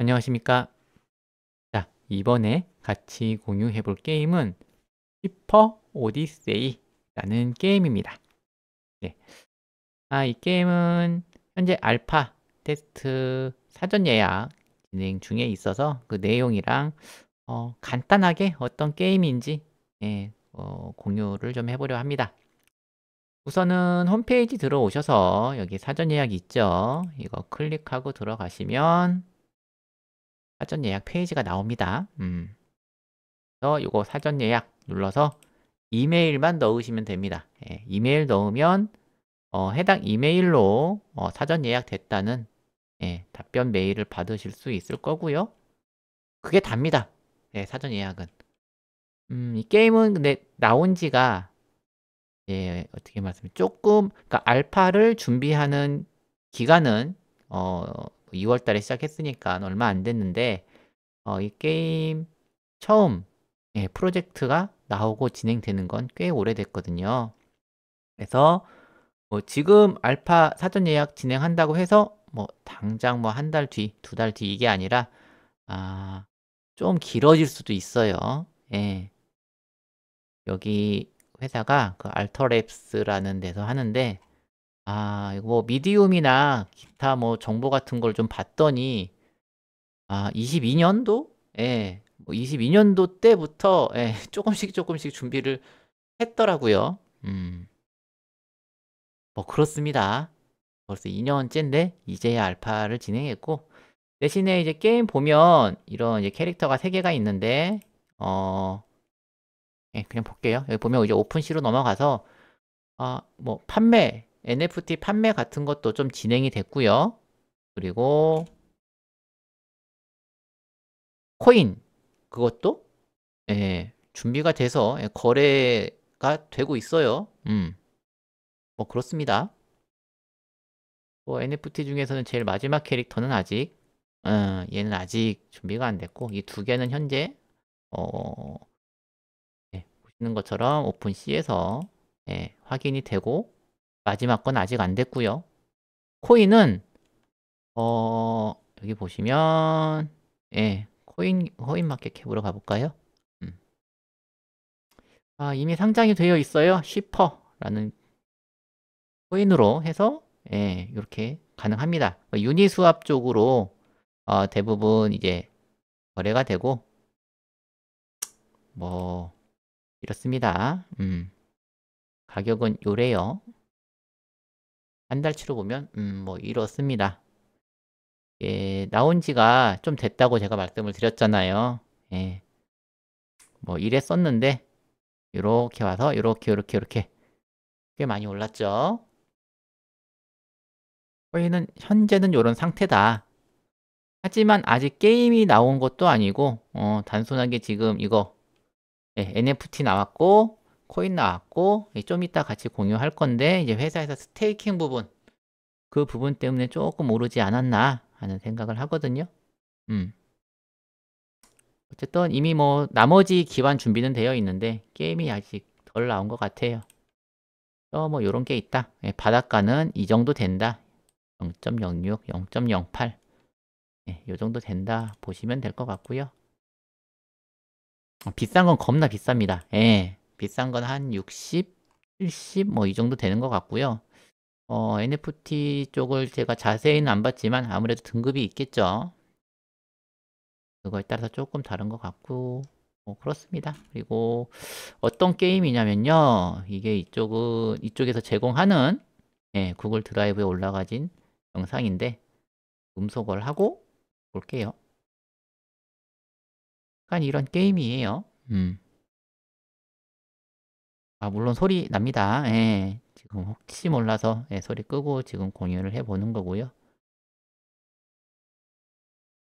안녕하십니까 자 이번에 같이 공유해 볼 게임은 히퍼 오디세이 라는 게임입니다 네. 아이 게임은 현재 알파 테스트 사전 예약 진행 중에 있어서 그 내용이랑 어, 간단하게 어떤 게임인지 예, 어, 공유를 좀 해보려 합니다 우선은 홈페이지 들어오셔서 여기 사전 예약 있죠 이거 클릭하고 들어가시면 사전 예약 페이지가 나옵니다. 음. 그래서 이거 사전 예약 눌러서 이메일만 넣으시면 됩니다. 예, 이메일 넣으면 어, 해당 이메일로 어, 사전 예약됐다는 예, 답변 메일을 받으실 수 있을 거고요. 그게 답니다. 예, 사전 예약은. 음, 이 게임은 근데 나온 지가 예, 어떻게 말씀 조금 그러니까 알파를 준비하는 기간은 어, 2월 달에 시작했으니까 얼마 안 됐는데 어, 이 게임 처음 예, 프로젝트가 나오고 진행되는 건 꽤 오래됐거든요. 그래서 뭐 지금 알파 사전 예약 진행한다고 해서 뭐 당장 뭐 한 달 뒤, 두 달 뒤 이게 아니라 아, 좀 길어질 수도 있어요. 예. 여기 회사가 그 알터랩스라는 데서 하는데 아, 이거 뭐 미디움이나 기타 뭐 정보 같은 걸 좀 봤더니 아, 22년도? 예. 뭐 22년도 때부터 예, 조금씩 조금씩 준비를 했더라고요. 음. 뭐 그렇습니다. 벌써 2년째인데 이제야 알파를 진행했고 대신에 이제 게임 보면 이런 이제 캐릭터가 3개가 있는데 어 예, 그냥 볼게요. 여기 보면 이제 오픈시로 넘어가서 아뭐 판매 NFT 판매 같은 것도 좀 진행이 됐고요. 그리고 코인 그것도 예, 준비가 돼서 예, 거래가 되고 있어요. 음. 뭐 그렇습니다. 뭐 NFT 중에서는 제일 마지막 캐릭터는 아직 어, 얘는 아직 준비가 안 됐고 이 두 개는 현재 어, 예, 보시는 것처럼 오픈C에서 예, 확인이 되고 마지막 건 아직 안 됐고요. 코인은 어 여기 보시면 예 코인 코인 마켓캡으로 가볼까요? 음. 아 이미 상장이 되어 있어요. 시퍼라는 코인으로 해서 예 이렇게 가능합니다. 유니수합 쪽으로 어, 대부분 이제 거래가 되고 뭐 이렇습니다. 음. 가격은 요래요. 한 달치로 보면 음뭐 이렇습니다. 예, 나온 지가 좀 됐다고 제가 말씀을 드렸잖아요. 예. 뭐 이랬었는데 이렇게 와서 이렇게 이렇게 이렇게 꽤 많이 올랐죠. 저희는 현재는 이런 상태다. 하지만 아직 게임이 나온 것도 아니고 어, 단순하게 지금 이거 예, NFT 나왔고 코인 나왔고 좀 이따 같이 공유할 건데 이제 회사에서 스테이킹 부분 그 부분 때문에 조금 오르지 않았나 하는 생각을 하거든요. 음. 어쨌든 이미 뭐 나머지 기반 준비는 되어 있는데 게임이 아직 덜 나온 것 같아요. 또뭐 어, 요런 게 있다. 예, 바닷가는 이 정도 된다. 0.06, 0.08. 예, 요 정도 된다. 보시면 될 것 같고요. 어, 비싼 건 겁나 비쌉니다. 예. 비싼 건 한 60, 70 뭐 이 정도 되는 것 같고요. 어, NFT 쪽을 제가 자세히는 안 봤지만 아무래도 등급이 있겠죠. 그거에 따라서 조금 다른 것 같고 뭐 그렇습니다. 그리고 어떤 게임이냐면요. 이게 이쪽은 이쪽에서 제공하는 예, 구글 드라이브에 올라가진 영상인데 음소거를 하고 볼게요. 약간 이런 게임이에요. 음. 아 물론 소리 납니다. 예. 음. 지금 혹시 몰라서 예, 소리 끄고 지금 공유를 해보는 거고요.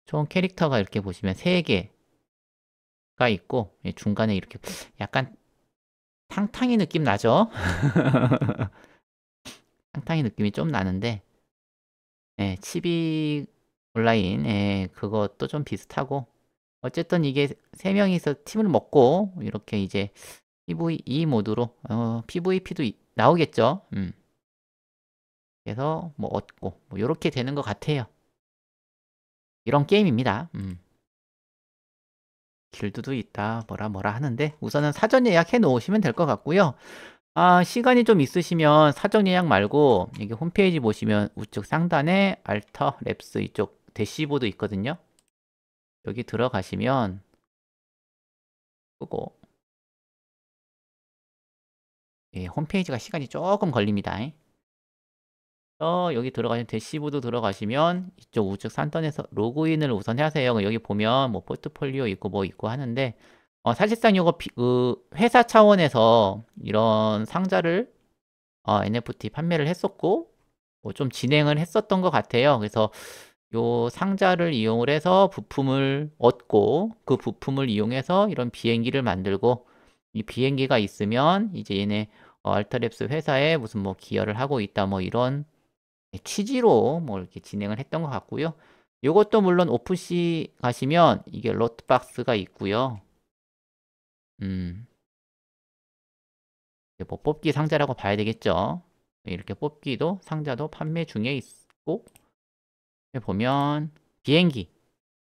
총 캐릭터가 이렇게 보시면 3개가 있고 예, 중간에 이렇게 약간 탕탕이 느낌 나죠? 탕탕이 느낌이 좀 나는데 예, 치비 온라인 예, 그것도 좀 비슷하고 어쨌든 이게 3명이서 팀을 먹고 이렇게 이제 PVE 모드로 어, PVP도 나오겠죠. 음. 그래서 뭐 얻고 뭐 이렇게 되는 것 같아요. 이런 게임입니다. 음. 길드도 있다 뭐라 뭐라 하는데 우선은 사전 예약해 놓으시면 될 것 같고요. 아 시간이 좀 있으시면 사전 예약 말고 여기 홈페이지 보시면 우측 상단에 알터 랩스 이쪽 대시보드 있거든요. 여기 들어가시면 그거 예, 홈페이지가 시간이 조금 걸립니다. 어, 여기 들어가시면 대시보드 들어가시면 이쪽 우측 산단에서 로그인을 우선 하세요. 여기 보면 뭐 포트폴리오 있고 뭐 있고 하는데 어, 사실상 이거 그 회사 차원에서 이런 상자를 어, NFT 판매를 했었고 뭐좀 진행을 했었던 것 같아요. 그래서 요 상자를 이용을 해서 부품을 얻고 그 부품을 이용해서 이런 비행기를 만들고 이 비행기가 있으면 이제 얘네 어, 알터랩스 회사에 무슨 뭐 기여를 하고 있다 뭐 이런 취지로 뭐 이렇게 진행을 했던 것 같고요. 이것도 물론 오프시 가시면 이게 로트박스가 있고요. 음. 뭐 뽑기 상자라고 봐야 되겠죠. 이렇게 뽑기도 상자도 판매 중에 있고 보면 비행기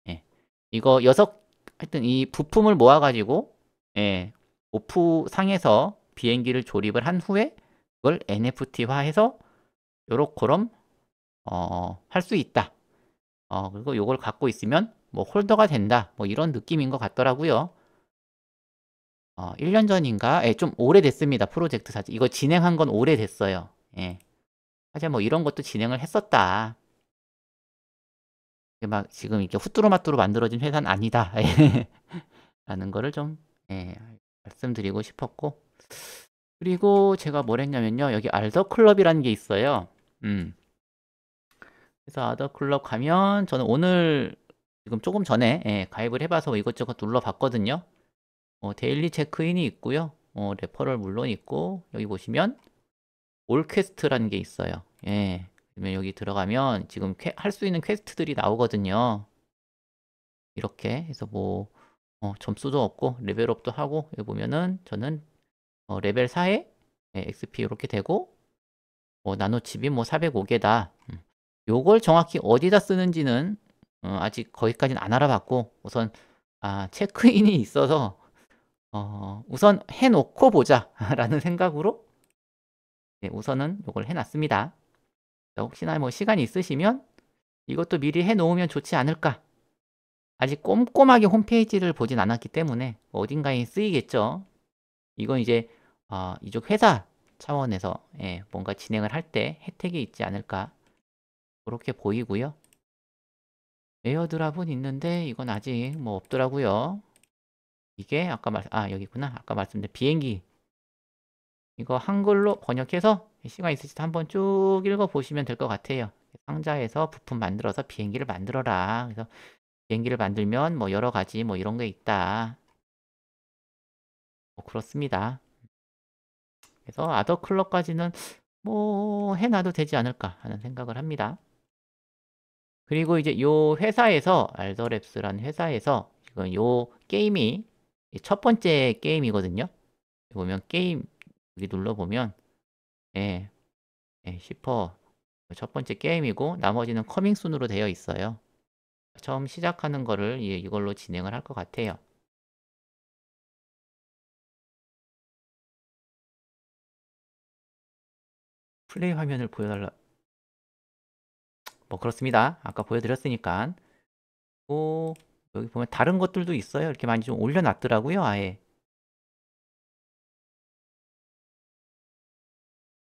예. 이거 여섯 하여튼 이 부품을 모아가지고 예. 오프상에서 비행기를 조립을 한 후에 그걸 NFT화해서 요렇게럼 어, 할 수 있다. 어, 그리고 요걸 갖고 있으면 뭐 홀더가 된다. 뭐 이런 느낌인 것 같더라고요. 어, 1년 전인가? 예, 좀 오래됐습니다. 프로젝트 사진. 이거 진행한 건 오래됐어요. 예. 하지만 뭐 이런 것도 진행을 했었다. 막 지금 이렇게 후뚜루마뚜루 만들어진 회사는 아니다. 라는 거를 좀, 예, 말씀드리고 싶었고 그리고 제가 뭘 했냐면요 여기 알더클럽이라는 게 있어요 음. 그래서 알더클럽 가면 저는 오늘 지금 조금 전에 예, 가입을 해봐서 이것저것 눌러봤거든요 어, 데일리 체크인이 있고요 어, 레퍼럴 물론 있고 여기 보시면 올퀘스트라는 게 있어요 예. 그러면 여기 들어가면 지금 할 수 있는 퀘스트들이 나오거든요 이렇게 해서 뭐 어, 점수도 없고 레벨업도 하고 여기 보면은 저는 어, 레벨 4에 네, 예, XP 이렇게 되고 어, 나노칩이 뭐 405개다 음. 요걸 정확히 어디다 쓰는지는 어, 아직 거기까지는 안 알아봤고 우선 아, 체크인이 있어서 어, 우선 해놓고 보자 라는 생각으로 네, 우선은 요걸 해놨습니다 혹시나 뭐 시간이 있으시면 이것도 미리 해놓으면 좋지 않을까 아직 꼼꼼하게 홈페이지를 보진 않았기 때문에 어딘가에 쓰이겠죠. 이건 이제 어, 이쪽 회사 차원에서 예, 뭔가 진행을 할 때 혜택이 있지 않을까 그렇게 보이고요. 에어드랍은 있는데 이건 아직 뭐 없더라고요. 이게 아까 말, 아 여기 구나 아까 말씀드린 비행기 이거 한글로 번역해서 시간 있으실 때 한번 쭉 읽어보시면 될 것 같아요. 상자에서 부품 만들어서 비행기를 만들어라. 그래서 비행기를 만들면 뭐 여러 가지 뭐 이런 게 있다. 뭐 그렇습니다. 그래서 아더 클럽까지는 뭐 해놔도 되지 않을까 하는 생각을 합니다. 그리고 이제 요 회사에서 알더랩스라는 회사에서 지금 요 게임이 첫 번째 게임이거든요. 보면 게임 여기 눌러 보면 예, 예, 슈퍼 첫 번째 게임이고 나머지는 커밍 순으로 되어 있어요. 처음 시작하는 거를 예, 이걸로 진행을 할 것 같아요. 플레이 화면을 보여달라. 뭐 그렇습니다. 아까 보여드렸으니까. 오, 여기 보면 다른 것들도 있어요. 이렇게 많이 좀 올려놨더라고요. 아예.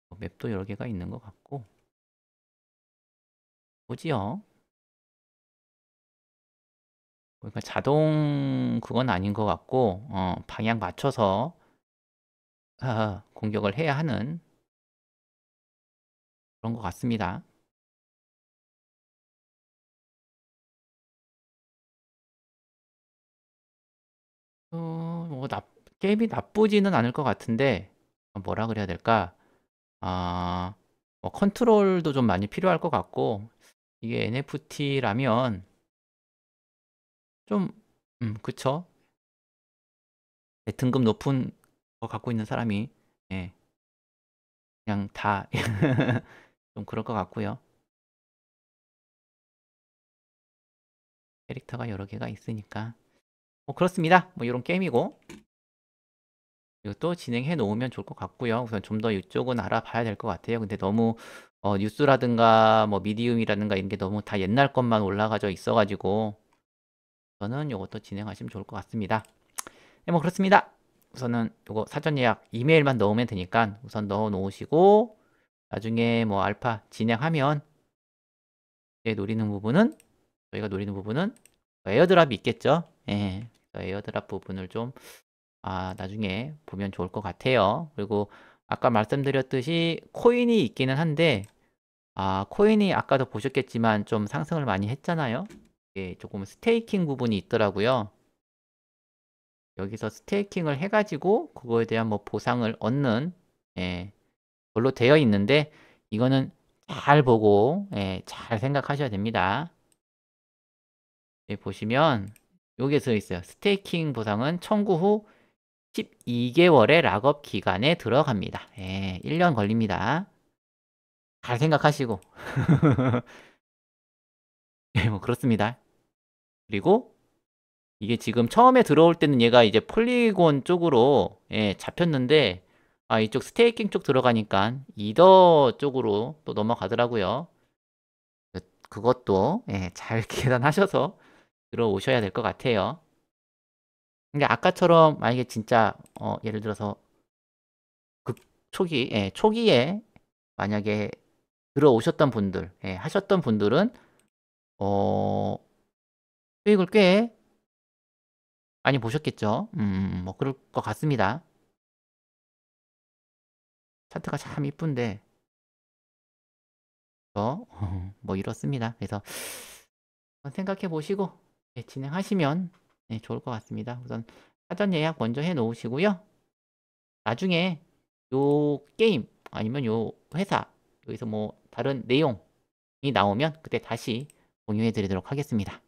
뭐 맵도 여러 개가 있는 것 같고. 보지요. 그러니까 자동 그건 아닌 것 같고 어, 방향 맞춰서 아, 공격을 해야 하는 그런 것 같습니다. 어, 뭐 나, 게임이 나쁘지는 않을 것 같은데 어, 뭐라 그래야 될까? 아, 뭐 컨트롤도 좀 많이 필요할 것 같고 이게 NFT라면 좀, 음, 그쵸. 예, 등급 높은 거 갖고 있는 사람이, 예, 그냥 다, 좀 그럴 것 같고요. 캐릭터가 여러 개가 있으니까. 뭐 그렇습니다. 뭐 이런 게임이고. 이것도 진행해 놓으면 좋을 것 같고요. 우선 좀 더 이쪽은 알아봐야 될 것 같아요. 근데 너무 어, 뉴스라든가 뭐 미디움이라든가 이런 게 너무 다 옛날 것만 올라가져 있어가지고 저는 이것도 진행하시면 좋을 것 같습니다. 네, 뭐 그렇습니다. 우선은 이거 사전 예약 이메일만 넣으면 되니까 우선 넣어 놓으시고 나중에 뭐 알파 진행하면 예, 노리는 부분은 저희가 노리는 부분은 에어드랍이 있겠죠. 예. 에어드랍 부분을 좀 아, 나중에 보면 좋을 것 같아요. 그리고 아까 말씀드렸듯이 코인이 있기는 한데 아, 코인이 아까도 보셨겠지만 좀 상승을 많이 했잖아요. 예, 조금 스테이킹 부분이 있더라고요. 여기서 스테이킹을 해가지고 그거에 대한 뭐 보상을 얻는 예, 걸로 되어 있는데 이거는 잘 보고 예, 잘 생각하셔야 됩니다. 예, 보시면 여기에 써 있어요. 스테이킹 보상은 청구 후 12개월의 락업 기간에 들어갑니다. 예, 1년 걸립니다. 잘 생각하시고 예, 뭐 그렇습니다. 그리고 이게 지금 처음에 들어올 때는 얘가 이제 폴리곤 쪽으로 예, 잡혔는데 아, 이쪽 스테이킹 쪽 들어가니까 이더 쪽으로 또 넘어가더라고요. 그것도 예, 잘 계산하셔서 들어오셔야 될 것 같아요. 근데 아까처럼 만약에 진짜 어, 예를 들어서 극 초기 예, 초기에 만약에 들어오셨던 분들 예, 하셨던 분들은 어, 수익을 꽤 많이 보셨겠죠? 음, 음, 음, 뭐 그럴 것 같습니다. 차트가 참 이쁜데 어, 뭐 이렇습니다. 그래서 생각해 보시고 예, 진행하시면 예, 좋을 것 같습니다. 우선 사전 예약 먼저 해 놓으시고요. 나중에 요 게임 아니면 요 회사 여기서 뭐 다른 내용이 나오면 그때 다시 공유해 드리도록 하겠습니다.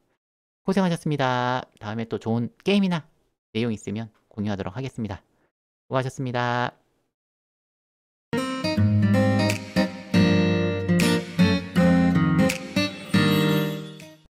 고생하셨습니다. 다음에 또 좋은 게임이나 내용 있으면 공유하도록 하겠습니다. 수고하셨습니다.